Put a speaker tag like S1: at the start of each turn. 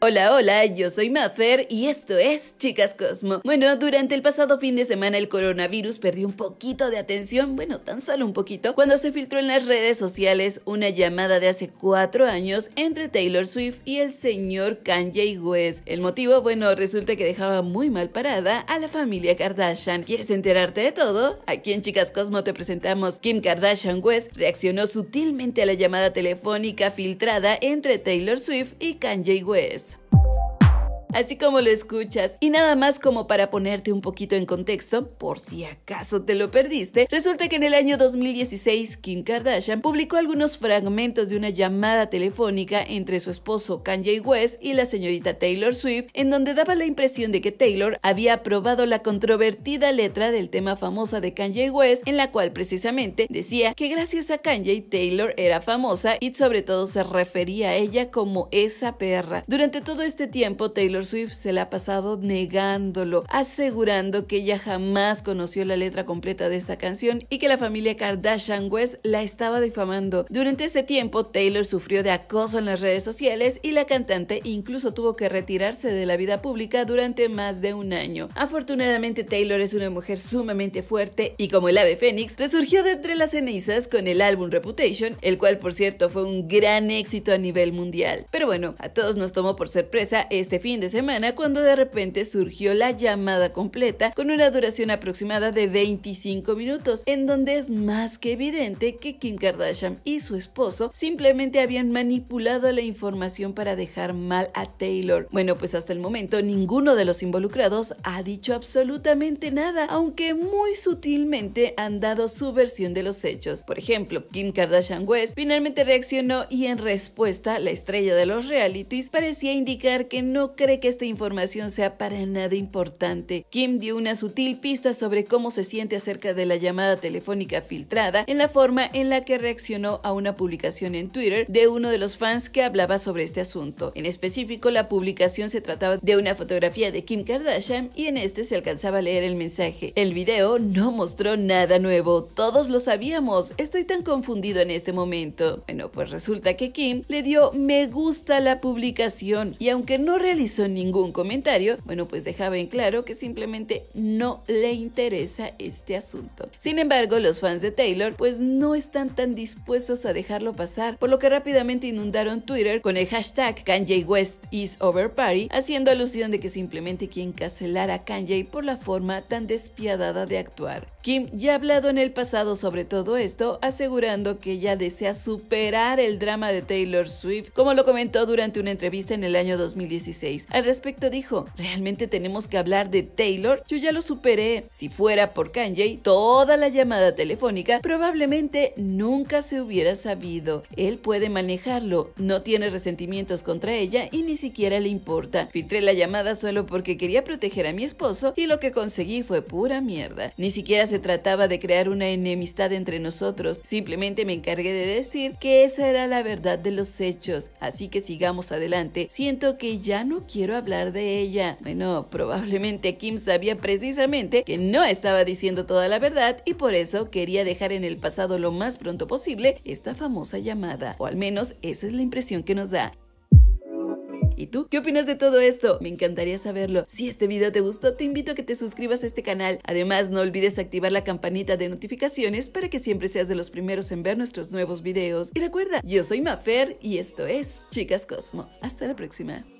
S1: Hola, hola, yo soy Maffer y esto es Chicas Cosmo. Bueno, durante el pasado fin de semana el coronavirus perdió un poquito de atención, bueno, tan solo un poquito, cuando se filtró en las redes sociales una llamada de hace cuatro años entre Taylor Swift y el señor Kanye West. El motivo, bueno, resulta que dejaba muy mal parada a la familia Kardashian. ¿Quieres enterarte de todo? Aquí en Chicas Cosmo te presentamos Kim Kardashian West reaccionó sutilmente a la llamada telefónica filtrada entre Taylor Swift y Kanye West así como lo escuchas. Y nada más como para ponerte un poquito en contexto, por si acaso te lo perdiste, resulta que en el año 2016 Kim Kardashian publicó algunos fragmentos de una llamada telefónica entre su esposo Kanye West y la señorita Taylor Swift, en donde daba la impresión de que Taylor había aprobado la controvertida letra del tema famosa de Kanye West, en la cual precisamente decía que gracias a Kanye Taylor era famosa y sobre todo se refería a ella como esa perra. Durante todo este tiempo Taylor Swift se la ha pasado negándolo, asegurando que ella jamás conoció la letra completa de esta canción y que la familia Kardashian West la estaba difamando. Durante ese tiempo, Taylor sufrió de acoso en las redes sociales y la cantante incluso tuvo que retirarse de la vida pública durante más de un año. Afortunadamente, Taylor es una mujer sumamente fuerte y como el ave fénix, resurgió de entre las cenizas con el álbum Reputation, el cual por cierto fue un gran éxito a nivel mundial. Pero bueno, a todos nos tomó por sorpresa este fin de semana cuando de repente surgió la llamada completa con una duración aproximada de 25 minutos, en donde es más que evidente que Kim Kardashian y su esposo simplemente habían manipulado la información para dejar mal a Taylor. Bueno, pues hasta el momento ninguno de los involucrados ha dicho absolutamente nada, aunque muy sutilmente han dado su versión de los hechos. Por ejemplo, Kim Kardashian West finalmente reaccionó y en respuesta la estrella de los realities parecía indicar que no cree que esta información sea para nada importante. Kim dio una sutil pista sobre cómo se siente acerca de la llamada telefónica filtrada en la forma en la que reaccionó a una publicación en Twitter de uno de los fans que hablaba sobre este asunto. En específico, la publicación se trataba de una fotografía de Kim Kardashian y en este se alcanzaba a leer el mensaje. El video no mostró nada nuevo, todos lo sabíamos, estoy tan confundido en este momento. Bueno, pues resulta que Kim le dio me gusta a la publicación y aunque no realizó ningún comentario, bueno, pues dejaba en claro que simplemente no le interesa este asunto. Sin embargo, los fans de Taylor pues no están tan dispuestos a dejarlo pasar, por lo que rápidamente inundaron Twitter con el hashtag Kanye West is over party, haciendo alusión de que simplemente quieren cancelar a Kanye por la forma tan despiadada de actuar. Kim ya ha hablado en el pasado sobre todo esto, asegurando que ya desea superar el drama de Taylor Swift, como lo comentó durante una entrevista en el año 2016 respecto dijo, ¿realmente tenemos que hablar de Taylor? Yo ya lo superé. Si fuera por Kanji, toda la llamada telefónica probablemente nunca se hubiera sabido. Él puede manejarlo, no tiene resentimientos contra ella y ni siquiera le importa. Filtré la llamada solo porque quería proteger a mi esposo y lo que conseguí fue pura mierda. Ni siquiera se trataba de crear una enemistad entre nosotros, simplemente me encargué de decir que esa era la verdad de los hechos, así que sigamos adelante. Siento que ya no quiero hablar de ella. Bueno, probablemente Kim sabía precisamente que no estaba diciendo toda la verdad y por eso quería dejar en el pasado lo más pronto posible esta famosa llamada, o al menos esa es la impresión que nos da. ¿Y tú? ¿Qué opinas de todo esto? Me encantaría saberlo. Si este video te gustó, te invito a que te suscribas a este canal. Además, no olvides activar la campanita de notificaciones para que siempre seas de los primeros en ver nuestros nuevos videos. Y recuerda, yo soy Mafer y esto es Chicas Cosmo. Hasta la próxima.